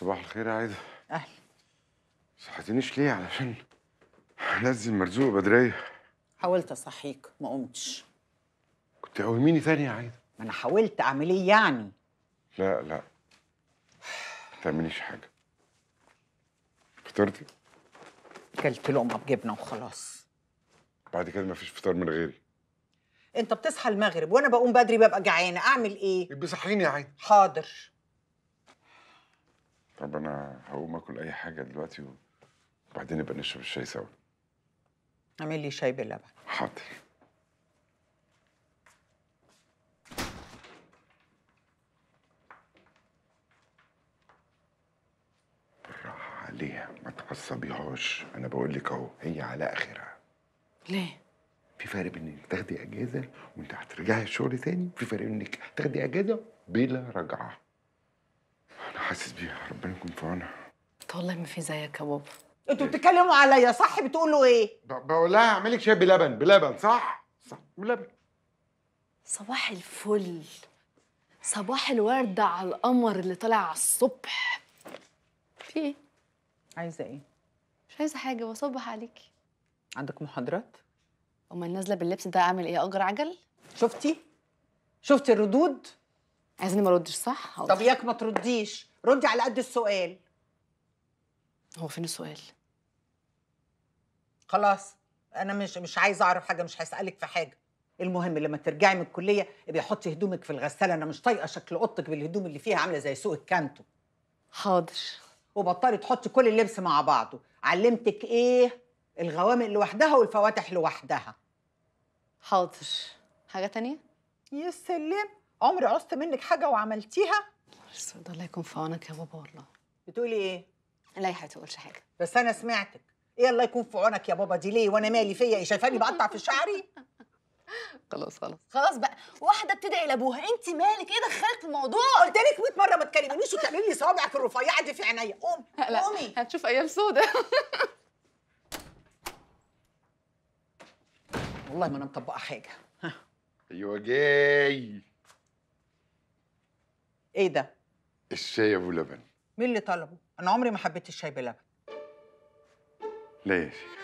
صباح الخير يا عايده اهلا صحيتنيش ليه علشان انزل مرزوق بدريه حاولت اصحيك ما قمتش كنت قوميني ثاني يا عايده ما انا حاولت اعمل ايه يعني لا لا ما تعمليش حاجه فطرتي كلت لقمه بجبنه وخلاص بعد كده مفيش فطار من غيري انت بتصحى المغرب وانا بقوم بدري ببقى جعانه اعمل ايه يبقى صحيني يا عايده حاضر طب انا هقوم اكل اي حاجه دلوقتي وبعدين نبقى نشرب الشاي سوا اعمل لي شاي باللبن حاضر بالراحه عليها ما تعصبيهاش انا بقول لك اهو هي على اخرها ليه في فرق بين انك تاخدي اجازه وانت هترجعي الشغل تاني في فرق انك تاخدي اجازه بلا رجعه حاسس بيها ربنا يكون في عونها والله ما في زيك يا بابا انتوا بتتكلموا عليا صح بتقولوا ايه؟ بقول لها اعمل لك شاي بلبن بلبن صح؟ صح بلبن صباح الفل صباح الوردة على القمر اللي طالع على الصبح في ايه؟ عايزة ايه؟ مش عايزة حاجة بصبح عليكي عندك محاضرات؟ امال نازلة باللبس ده اعمل ايه اجر عجل؟ شفتي؟ شفتي الردود؟ عايزني ما ردش صح؟ طب ياك ما ترديش ردي على قد السؤال هو فين السؤال؟ خلاص انا مش مش عايزه اعرف حاجه مش هسالك في حاجه المهم لما ترجعي من الكليه ابقي حطي هدومك في الغساله انا مش طايقه شكل اوضتك بالهدوم اللي فيها عامله زي سوق الكانتو حاضر وبطلي تحطي كل اللبس مع بعضه علمتك ايه الغوامق لوحدها والفواتح لوحدها حاضر حاجه تانية يا عمري عوزت منك حاجه وعملتيها اسود الله يكون في عونك يا بابا والله بتقولي ايه لا يا حبيبتي ما تقولش حاجه بس انا سمعتك ايه الله يكون في عونك يا بابا دي ليه وانا مالي فيا ايه شايفاني بقطع في شعري خلاص خلاص خلاص بقى واحده بتدعي لابوها انت مالك ايه دخلت الموضوع قلت لك 100 مره ما تكلمنيش وتعملي لي صوابعك الرفيعه دي في عينيا قومي قومي هتشوف ايام سودة والله ما انا مطبقه حاجه ايوه جاي ايه ده؟ الشاي ابو لبن مين اللي طلبه؟ انا عمري ما حبيت الشاي بلبن ليه يا شيخ؟